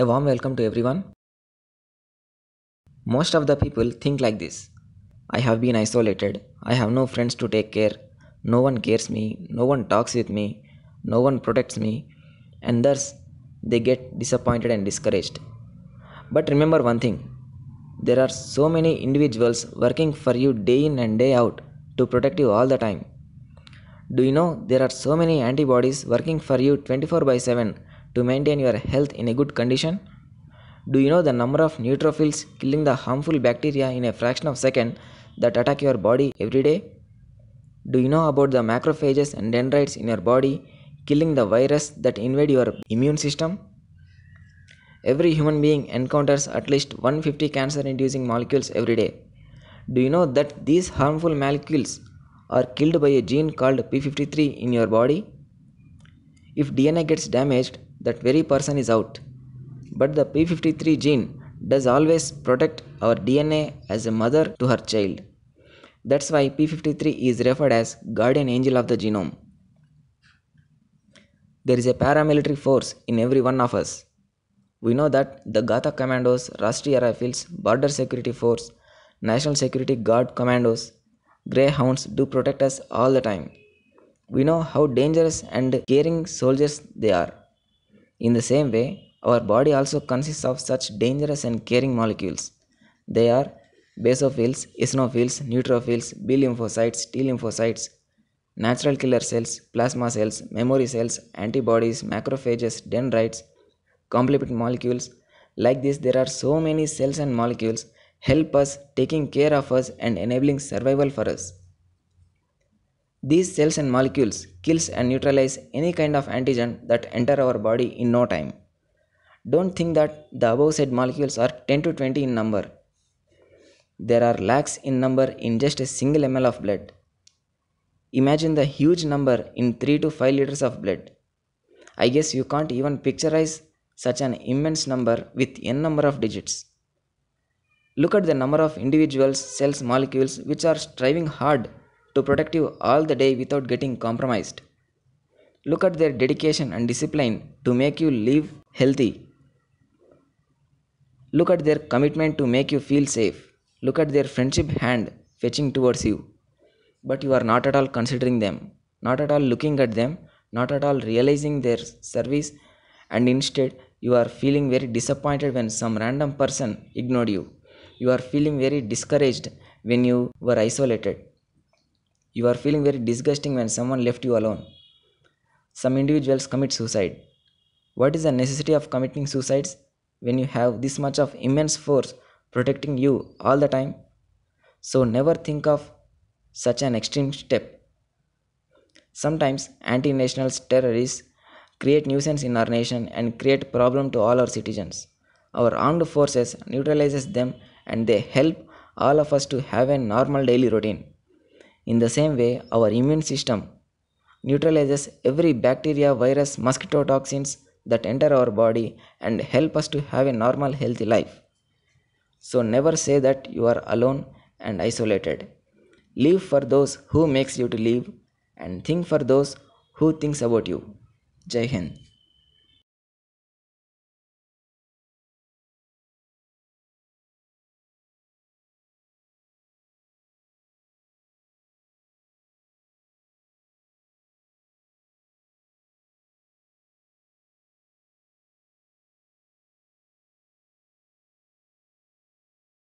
A warm welcome to everyone. Most of the people think like this I have been isolated, I have no friends to take care, no one cares me, no one talks with me, no one protects me, and thus they get disappointed and discouraged. But remember one thing there are so many individuals working for you day in and day out to protect you all the time. Do you know there are so many antibodies working for you 24 by 7 to maintain your health in a good condition? Do you know the number of neutrophils killing the harmful bacteria in a fraction of a second that attack your body every day? Do you know about the macrophages and dendrites in your body killing the virus that invade your immune system? Every human being encounters at least 150 cancer inducing molecules every day. Do you know that these harmful molecules are killed by a gene called P53 in your body? If DNA gets damaged, that very person is out. But the p53 gene does always protect our DNA as a mother to her child. That's why p53 is referred as guardian angel of the genome. There is a paramilitary force in every one of us. We know that the Gatha Commandos, Rashtriya Rifles, Border Security Force, National Security Guard Commandos, Greyhounds do protect us all the time. We know how dangerous and caring soldiers they are. In the same way, our body also consists of such dangerous and caring molecules. They are basophils, eosinophils, neutrophils, B lymphocytes, T lymphocytes, natural killer cells, plasma cells, memory cells, antibodies, macrophages, dendrites, complement molecules. Like this, there are so many cells and molecules help us taking care of us and enabling survival for us. These cells and molecules kills and neutralize any kind of antigen that enter our body in no time. Don't think that the above said molecules are 10 to 20 in number. There are lakhs in number in just a single ml of blood. Imagine the huge number in 3 to 5 liters of blood. I guess you can't even pictureize such an immense number with n number of digits. Look at the number of individuals, cells, molecules which are striving hard to protect you all the day without getting compromised. Look at their dedication and discipline to make you live healthy. Look at their commitment to make you feel safe. Look at their friendship hand fetching towards you. But you are not at all considering them, not at all looking at them, not at all realizing their service, and instead you are feeling very disappointed when some random person ignored you. You are feeling very discouraged when you were isolated. You are feeling very disgusting when someone left you alone. Some individuals commit suicide. What is the necessity of committing suicides when you have this much of immense force protecting you all the time? So never think of such an extreme step. Sometimes anti-national terrorists create nuisance in our nation and create problem to all our citizens. Our armed forces neutralizes them and they help all of us to have a normal daily routine. In the same way, our immune system neutralizes every bacteria, virus, mosquito toxins that enter our body and help us to have a normal, healthy life. So never say that you are alone and isolated. Live for those who makes you to live and think for those who thinks about you. Jai Hind.